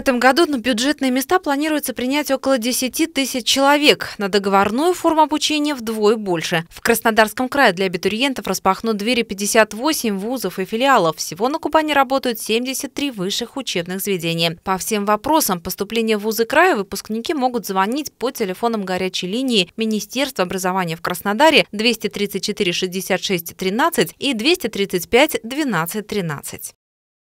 этом году на бюджетные места планируется принять около 10 тысяч человек. На договорную форму обучения вдвое больше. В Краснодарском крае для абитуриентов распахнут двери 58 вузов и филиалов. Всего на Кубани работают 73 высших учебных заведения. По всем вопросам поступления в вузы края выпускники могут звонить по телефонам горячей линии Министерства образования в Краснодаре 234 66 13 и 235 12 13.